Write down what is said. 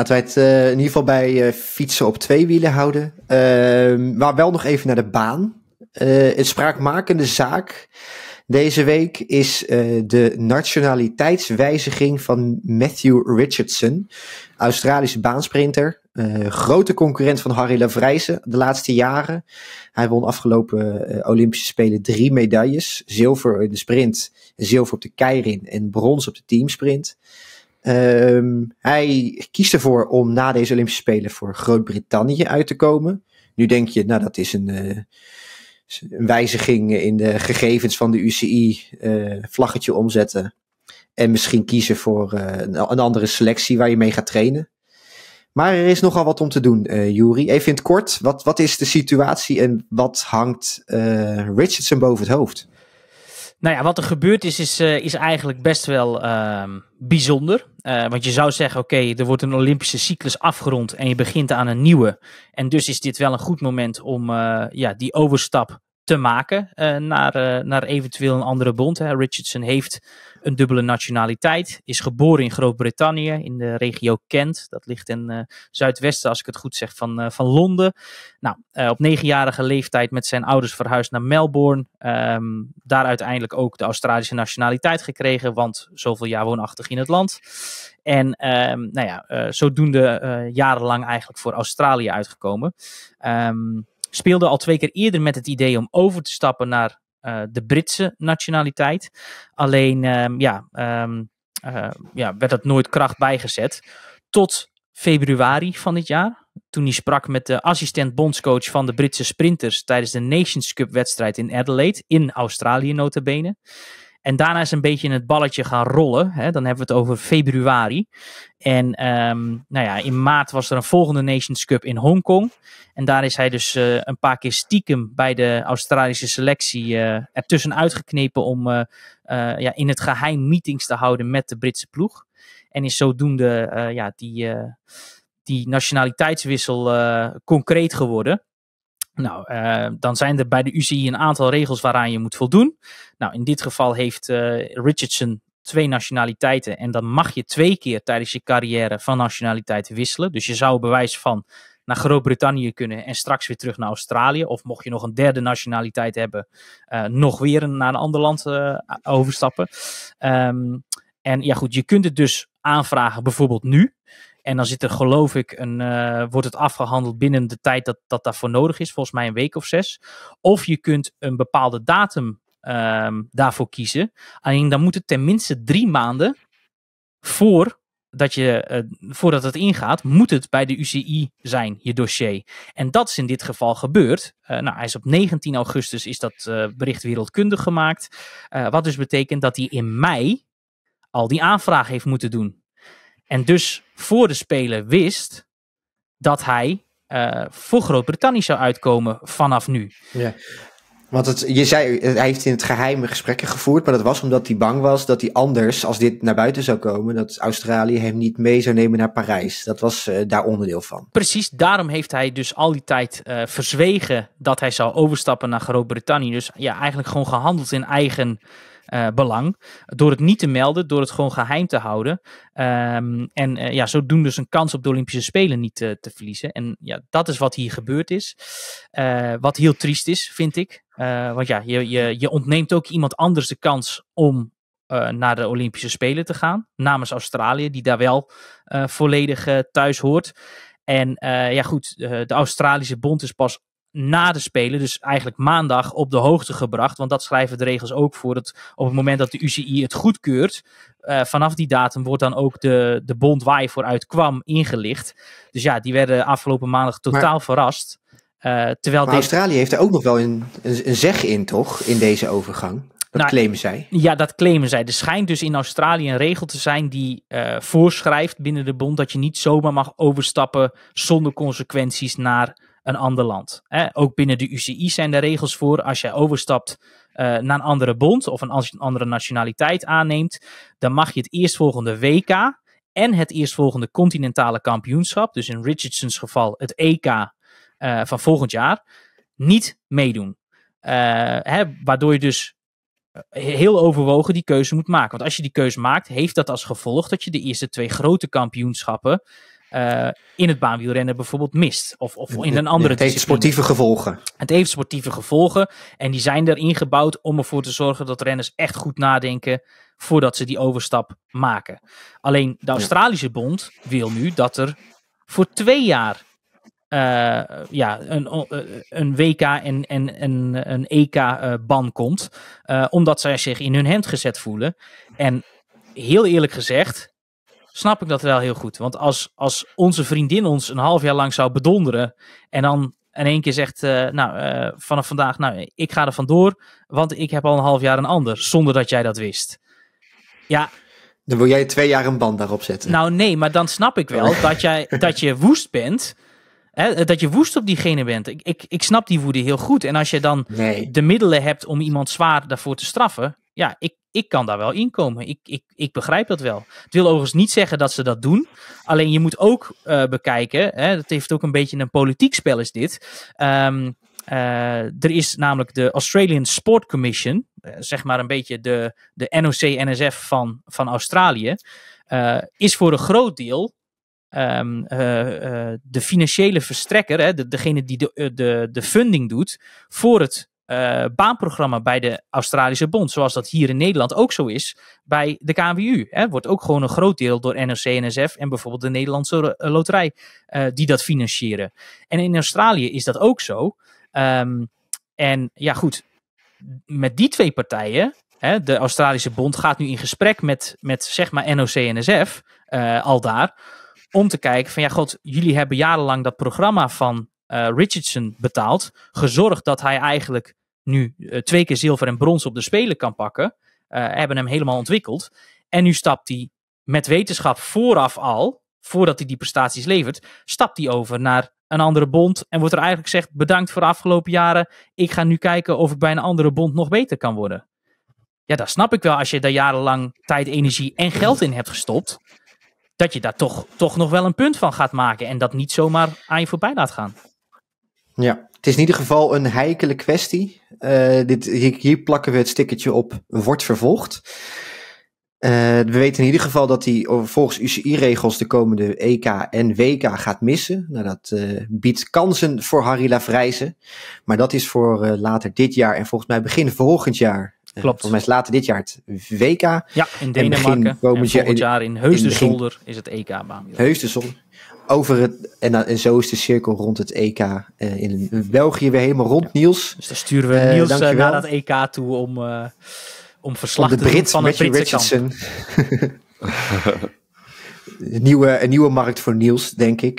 Laten wij het eh, in ieder geval bij eh, fietsen op twee wielen houden. Ehm, maar wel nog even naar de baan. een eh, spraakmakende zaak deze week is de nationaliteitswijziging van Matthew Richardson, Australische baansprinter. grote concurrent van Harry Lavrijsen de laatste jaren. Hij won afgelopen Olympische Spelen drie medailles: zilver in de sprint, zilver op de keirin en brons op de teamsprint. Ehm, hij kiest ervoor om na deze Olympische Spelen voor Groot-Brittannië uit te komen. Nu denk je, nou dat is een, eh, wijziging in de gegevens van de UCI, uh, eh, vlaggetje omzetten. En misschien kiezen voor eh, een, andere selectie waar je mee gaat trainen. Maar er is nogal wat om te doen, uh, Even in het kort, wat, wat is de situatie en wat hangt Richardson boven het hoofd? Nou ja, wat er gebeurd is, is, is eigenlijk best wel ehm, bijzonder. Eh, want je zou zeggen, oké, er wordt een Olympische cyclus afgerond en je begint aan een nieuwe. En dus is dit wel een goed moment om eh, ja, die overstap te maken eh, naar, eh, naar eventueel een andere bond. Hè. Richardson heeft een dubbele nationaliteit, is geboren in Groot-Brittannië, in de regio Kent. Dat ligt in uh, eh, zuidwesten, als ik het goed zeg, van, van Londen. Nou, op negenjarige leeftijd met zijn ouders verhuisd naar Melbourne. Ehm, daar uiteindelijk ook de Australische nationaliteit gekregen, want zoveel jaar woonachtig in het land. En ehm, nou ja, zodoende jarenlang eigenlijk voor Australië uitgekomen. Ehm, speelde al twee keer eerder met het idee om over te stappen naar eh, de Britse nationaliteit. Alleen ehm, ja, ehm, eh, ja, werd dat nooit kracht bijgezet. Tot februari van dit jaar. Toen hij sprak met de assistent bondscoach van de Britse sprinters tijdens de Nations Cup wedstrijd in Adelaide, in Australië notabene. En daarna is een beetje in het balletje gaan rollen. Hè? Dan hebben we het over februari. En ehm, nou ja, in maart was er een volgende Nations Cup in Hongkong. En daar is hij dus eh, een paar keer stiekem bij de Australische selectie uh, ertussen uitgeknepen om eh, ja, in het geheim meetings te houden met de Britse ploeg. En is zodoende ja, die, die nationaliteitswissel concreet geworden. Nou, eh, dan zijn er bij de UCI een aantal regels waaraan je moet voldoen. Nou, in dit geval heeft eh, Richardson twee nationaliteiten. En dan mag je twee keer tijdens je carrière van nationaliteit wisselen. Dus je zou bewijs van naar Groot-Brittannië kunnen en straks weer terug naar Australië. Of mocht je nog een derde nationaliteit hebben, eh, nog weer naar een ander land overstappen. Ehm, en ja, goed, je kunt het dus aanvragen, bijvoorbeeld nu. En dan zit er geloof ik een, eh, wordt het afgehandeld binnen de tijd dat, dat daarvoor nodig is, volgens mij een week of zes. Of je kunt een bepaalde datum ehm, daarvoor kiezen. Alleen dan moet het tenminste drie maanden voor dat je, eh, voordat het ingaat, moet het bij de UCI zijn, je dossier. En dat is in dit geval gebeurd. Eh, nou, hij is op 19 augustus is dat uh, bericht wereldkundig gemaakt. wat dus betekent dat hij in mei al die aanvraag heeft moeten doen. En dus voor de Spelen wist dat hij eh, voor Groot-Brittannië zou uitkomen vanaf nu. Ja. Want het, je zei, hij heeft in het geheim gesprekken gevoerd, maar dat was omdat hij bang was dat hij anders, als dit naar buiten zou komen, dat Australië hem niet mee zou nemen naar Parijs. Dat was uh, daar onderdeel van. Precies, daarom heeft hij dus al die tijd uh, verzwegen dat hij zou overstappen naar Groot-Brittannië. Dus ja, eigenlijk gewoon gehandeld in eigen eh, belang. Door het niet te melden, door het gewoon geheim te houden. Ehm, en uh, ja, zo doen dus een kans op de Olympische Spelen niet te, eh, te verliezen. En ja, dat is wat hier gebeurd is. wat heel triest is, vind ik. want ja, je, je, je ontneemt ook iemand anders de kans om naar de Olympische Spelen te gaan. Namens Australië, die daar wel uh, volledig thuis hoort. En ja, goed, de Australische Bond is pas na de Spelen, dus eigenlijk maandag, op de hoogte gebracht. Want dat schrijven de regels ook voor. Dat op het moment dat de UCI het goedkeurt, uh, vanaf die datum wordt dan ook de, de bond waar je vooruit kwam ingelicht. Dus ja, die werden afgelopen maandag totaal verrast. Eh, terwijl Australië heeft er ook nog wel een, een, zeg in, toch? In deze overgang. Dat nou, claimen zij. Ja, dat claimen zij. Er schijnt dus in Australië een regel te zijn die eh, voorschrijft binnen de bond dat je niet zomaar mag overstappen zonder consequenties naar een ander land. Ook binnen de UCI zijn er regels voor. Als jij overstapt eh, naar een andere bond of een andere nationaliteit aanneemt, dan mag je het eerstvolgende WK en het eerstvolgende continentale kampioenschap, dus in Richardson's geval het EK eh, van volgend jaar, niet meedoen. Eh, hè, waardoor je dus heel overwogen die keuze moet maken. Want als je die keuze maakt, heeft dat als gevolg dat je de eerste twee grote kampioenschappen eh, in het baanwielrennen bijvoorbeeld mist. Of, of in een andere Het heeft sportieve gevolgen. Het heeft sportieve gevolgen. En die zijn erin gebouwd om ervoor te zorgen dat renners echt goed nadenken voordat ze die overstap maken. Alleen de Australische bond wil nu dat er voor twee jaar eh, ja, een, eh, een WK en, en, een EK-ban komt. omdat zij zich in hun hand gezet voelen. En heel eerlijk gezegd, snap ik dat wel heel goed. Want als, als onze vriendin ons een half jaar lang zou bedonderen en dan in één keer zegt, eh, nou, eh, vanaf vandaag, nou, ik ga er vandoor, want ik heb al een half jaar een ander, zonder dat jij dat wist. Ja. Dan wil jij twee jaar een band daarop zetten. Nou nee, maar dan snap ik wel dat, jij, dat je woest bent. Hè, dat je woest op diegene bent. Ik, ik, ik snap die woede heel goed. En als je dan de middelen hebt om iemand zwaar daarvoor te straffen. Ja, ik, ik kan daar wel inkomen. Ik, ik, ik begrijp dat wel. Het wil overigens niet zeggen dat ze dat doen. Alleen je moet ook eh, bekijken, hè, dat heeft ook een beetje een politiek spel is dit. Ehm, eh, er is namelijk de Australian Sport Commission, eh, zeg maar een beetje de, de NOC-NSF van, van Australië, is voor een groot deel ehm, de financiële verstrekker, hè, de, degene die de, de, de funding doet voor het eh, baanprogramma bij de Australische Bond. Zoals dat hier in Nederland ook zo is bij de KWU. Hè. Wordt ook gewoon een groot deel door NOC, NSF en bijvoorbeeld de Nederlandse eh, Loterij eh, die dat financieren. En in Australië is dat ook zo. Ehm, en ja, goed. Met die twee partijen de Australische Bond gaat nu in gesprek met, met zeg maar NOC-NSF uh, al daar. Om te kijken van ja, god, jullie hebben jarenlang dat programma van Richardson betaald. Gezorgd dat hij eigenlijk nu eh, twee keer zilver en brons op de Spelen kan pakken, eh, hebben hem helemaal ontwikkeld. En nu stapt hij met wetenschap vooraf al, voordat hij die prestaties levert, stapt hij over naar een andere bond. En wordt er eigenlijk gezegd: bedankt voor de afgelopen jaren. Ik ga nu kijken of ik bij een andere bond nog beter kan worden. Ja, dat snap ik wel als je daar jarenlang tijd, energie en geld in hebt gestopt. Dat je daar toch, toch nog wel een punt van gaat maken. En dat niet zomaar aan je voorbij laat gaan. Ja, het is in ieder geval een heikele kwestie. Eh, dit, hier, plakken we het stickertje op wordt vervolgd. Eh, we weten in ieder geval dat hij volgens UCI-regels de komende EK en WK gaat missen. Nou, dat eh, biedt kansen voor Harry Lavrijzen. Maar dat is voor later dit jaar en volgens mij begin volgend jaar. Klopt. volgens mij is later dit jaar het WK. Ja, in Denemarken. En begin komend en volgend jaar in, in Heusden-Zolder is het EK-baan. Heusden-Zolder over het, en, en zo is de cirkel rond het EK eh, in hm. België weer helemaal rond, Niels. Dus dan sturen we eh, Niels eh, naar dat EK toe om, om verslag te doen van Matthew het Britse Richardson. nieuwe, een nieuwe markt voor Niels, denk ik.